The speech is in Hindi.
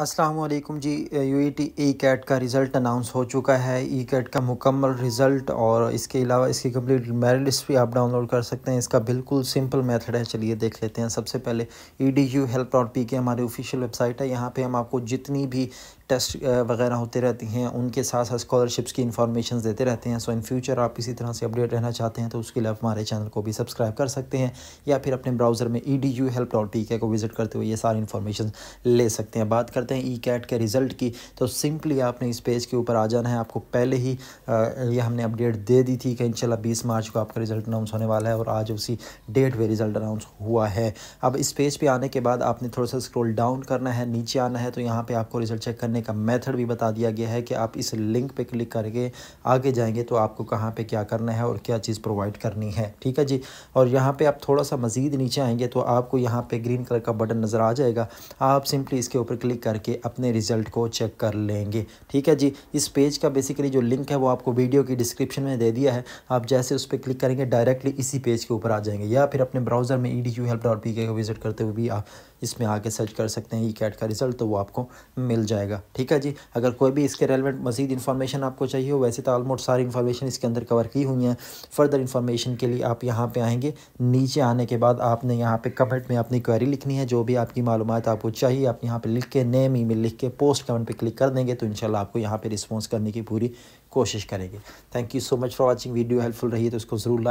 Aslam ji U E T E CAT का रिज़ल्ट अनाउंस हो चुका है ई e कैट का मुकम्मल रिज़ल्ट और इसके अलावा इसकी कम्प्लीट मेरिट लिस्ट भी आप डाउनलोड कर सकते हैं इसका बिल्कुल सिंपल मेथड है चलिए देख लेते हैं सबसे पहले E D U help dot P K हमारी ऑफिशियल वेबसाइट है यहाँ पे हम आपको जितनी भी टेस्ट वगैरह होते रहती हैं उनके साथ साथ स्कॉलरशिप्स की इन्फॉर्मेशन देते रहते हैं सो इन फ्यूचर आप इसी तरह से अपडेट रहना चाहते हैं तो उसके लिए हमारे चैनल को भी सब्सक्राइब कर सकते हैं या फिर अपने ब्राउज़र में E D U help dot E को विज़िट करते हुए ये सारी इन्फॉर्मेशन ले सकते हैं बात करते हैं ई e कैट के रिज़ल्ट की तो सिंपली आपने इस पेज के ऊपर आ जाना है आपको पहले ही ये हमने अपडेट दे दी थी कि इंशाल्लाह बीस मार्च को आपका रिज़ल्ट अनाउंस होने वाला है और आज उसी डेट पर रिज़ल्ट अनाउंस हुआ है अब इस पेज पर आने के बाद आपने थोड़ा सा स्क्रोल डाउन करना है नीचे आना है तो यहाँ पर आपको रिज़ल्ट चेक करने करने का मेथड भी बता दिया गया है कि आप इस लिंक पे क्लिक करके आगे जाएंगे तो आपको कहाँ पे क्या करना है और क्या चीज़ प्रोवाइड करनी है ठीक है जी और यहाँ पे आप थोड़ा सा मज़ीद नीचे आएंगे तो आपको यहाँ पे ग्रीन कलर का बटन नज़र आ जाएगा आप सिंपली इसके ऊपर क्लिक करके अपने रिज़ल्ट को चेक कर लेंगे ठीक है जी इस पेज का बेसिकली जो लिंक है वो आपको वीडियो की डिस्क्रिप्शन में दे दिया है आप जैसे उस पर क्लिक करेंगे डायरेक्टली इसी पेज के ऊपर आ जाएंगे या फिर अपने ब्राउज़र में E D U help P K visit करते हुए भी आप इसमें आके सर्च कर सकते हैं ई कैट का रिज़ल्ट तो वो आपको मिल जाएगा ठीक है जी अगर कोई भी इसके रेलिवेंट मजीद इंफॉर्मेशन आपको चाहिए हो वैसे तो ऑलमोस्ट सारी इन्फॉर्मेशन इसके अंदर कवर की हुई हैं फर्दर इन्फॉर्मेशन के लिए आप यहाँ पे आएंगे नीचे आने के बाद आपने यहाँ पे कमेंट में अपनी क्वेरी लिखनी है जो भी आपकी मालूम आपको चाहिए आप यहाँ पर लिख के नेम ई लिख के पोस्ट कमेंट पर क्लिक कर देंगे तो इनशाला आपको यहाँ पर रिस्पॉन्स करने की पूरी कोशिश करेंगे thank you so much for watching video helpful रही है तो उसको ज़रूर